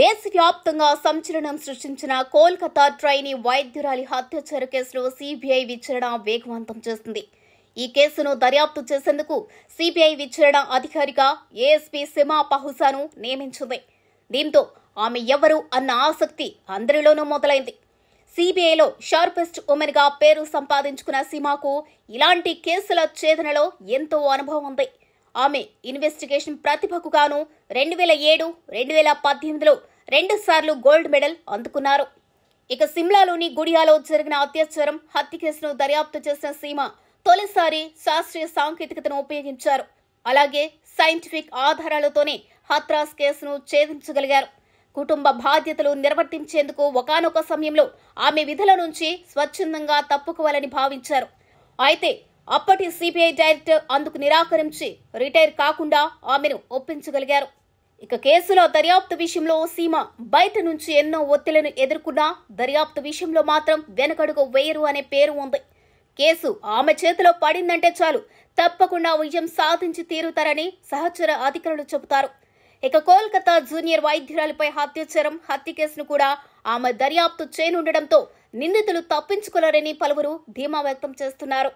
దేశవ్యాప్తంగా సంచలనం సృష్టించిన కోల్కతా ట్రైనీ వైద్యురాలి హత్యాచార కేసులో సీబీఐ విచారణ వేగవంతం చేసింది ఈ కేసును దర్యాప్తు చేసేందుకు సీబీఐ విచారణ అధికారిగా ఏఎస్పీ సిమా పహుసాను నియమించింది దీంతో ఆమె ఎవరు అన్న ఆసక్తి అందరిలోనూ మొదలైంది సిబిఐలో షార్పెస్ట్ గా పేరు సంపాదించుకున్న సీమాకు ఇలాంటి కేసుల ఛేదనలో ఎంతో అనుభవం ఉంది ఆమె ఇన్వెస్టిగేషన్ ప్రతిభకు గాను రెండు వేల ఏడు రెండు వేల పద్దెనిమిదిలో రెండుసార్లు గోల్డ్ మెడల్ అందుకున్నారు ఇక సిమ్లాలోని గుడియాలో జరిగిన అత్యాచారం హత్య కేసును దర్యాప్తు చేసిన సీమ తొలిసారి శాస్త్రీయ సాంకేతికతను ఉపయోగించారు అలాగే సైంటిఫిక్ ఆధారాలతోనే హత్రాస్ కేసును ఛేదించగలిగారు కుటుంబ బాధ్యతలు నిర్వర్తించేందుకు ఒకనొక సమయంలో ఆమె విధుల నుంచి స్వచ్ఛందంగా తప్పుకోవాలని భావించారు అయితే అప్పటి సిబిఐ డైరెక్టర్ అందుకు నిరాకరించి రిటైర్ కాకుండా ఆమెను ఒప్పించగలిగారు ఇక కేసులో దర్యాప్తు విషయంలో సీమ బయట నుంచి ఎన్నో ఒత్తిళ్లను ఎదుర్కొన్నా దర్యాప్తు విషయంలో మాత్రం వెనకడుగు వేయరు అనే పేరు ఉంది కేసు ఆమె చేతిలో పడిందంటే చాలు తప్పకుండా విజయం సాధించి తీరుతారని సహచర అధికారులు చెబుతారు ఇక కోల్కతా జూనియర్ వైద్యురాలిపై హత్యాచారం హత్య కేసును కూడా ఆమె దర్యాప్తు చేయనుండటంతో నిందితులు తప్పించుకోలేరని పలువురు ధీమా వ్యక్తం చేస్తున్నారు